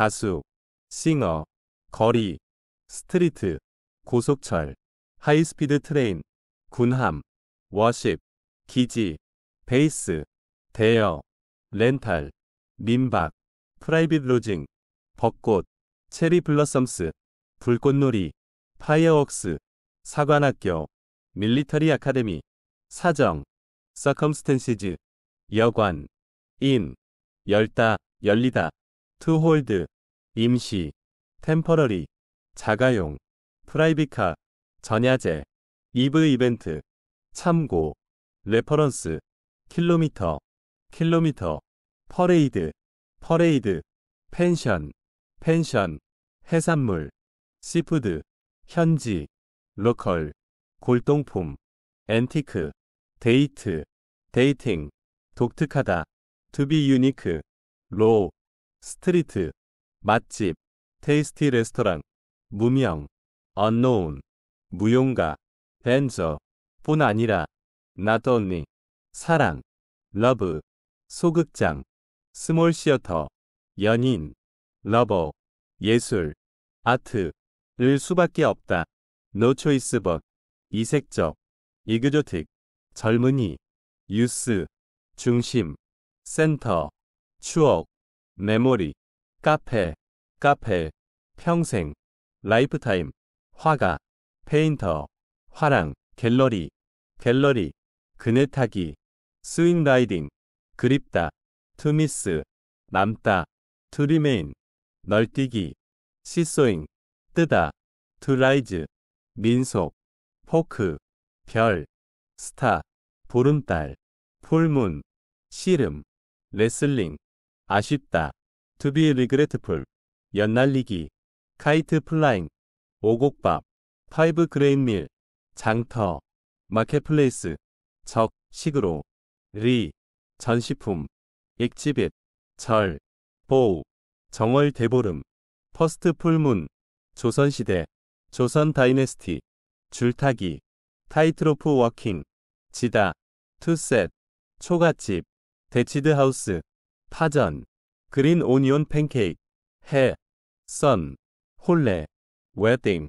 가수, 싱어, 거리, 스트리트, 고속철, 하이스피드 트레인, 군함, 워십, 기지, 베이스, 대여, 렌탈, 민박, 프라이빗 로징, 벚꽃, 체리 블러썸스, 불꽃놀이, 파이어웍스, 사관학교, 밀리터리 아카데미, 사정, 서컴스탠시즈, 여관, 인, 열다, 열리다. to hold, 임시, temporary, 자가용, 프라이빗카, 전야제, 이브 이벤트, 참고, 레퍼런스, 킬로미터, 킬로미터, 퍼레이드, 퍼레이드, 펜션, 펜션, 해산물, 시푸드, 현지, 로컬, 골동품, 앤티크, 데이트, 데이팅, 독특하다, to be unique, l o 스트리트, 맛집, 테이스티 레스토랑, 무명, 언노운, 무용가, 벤저, 뿐 아니라, not only, 사랑, 러브, 소극장, 스몰 시어터, 연인, 러버, 예술, 아트를 수밖에 없다. 노 초이스 버 이색적, 이그조틱, 젊은이, 유스, 중심, 센터, 추억, 메모리, 카페, 카페, 평생, 라이프타임, 화가, 페인터, 화랑, 갤러리, 갤러리, 그네타기, 스윙라이딩, 그립다, 투미스, 남다, 투리메인, 널뛰기, 시소잉, 뜨다, 투라이즈, 민속, 포크, 별, 스타, 보름달, 풀문, 씨름, 레슬링, 아쉽다. To be regretful. 연날리기. 카이트 플라잉. 오곡밥. 파이브 그레인 밀. 장터. 마켓플레이스. 적. 식으로. 리. 전시품. 익지빗. 절. 보우. 정월 대보름. 퍼스트 풀문. 조선시대. 조선 다이내스티. 줄타기. 타이트로프 워킹. 지다. 투셋. 초가집. 데치드 하우스. 파전, 그린 오니온 팬케이크, 해, 선, 홀레, 웨딩.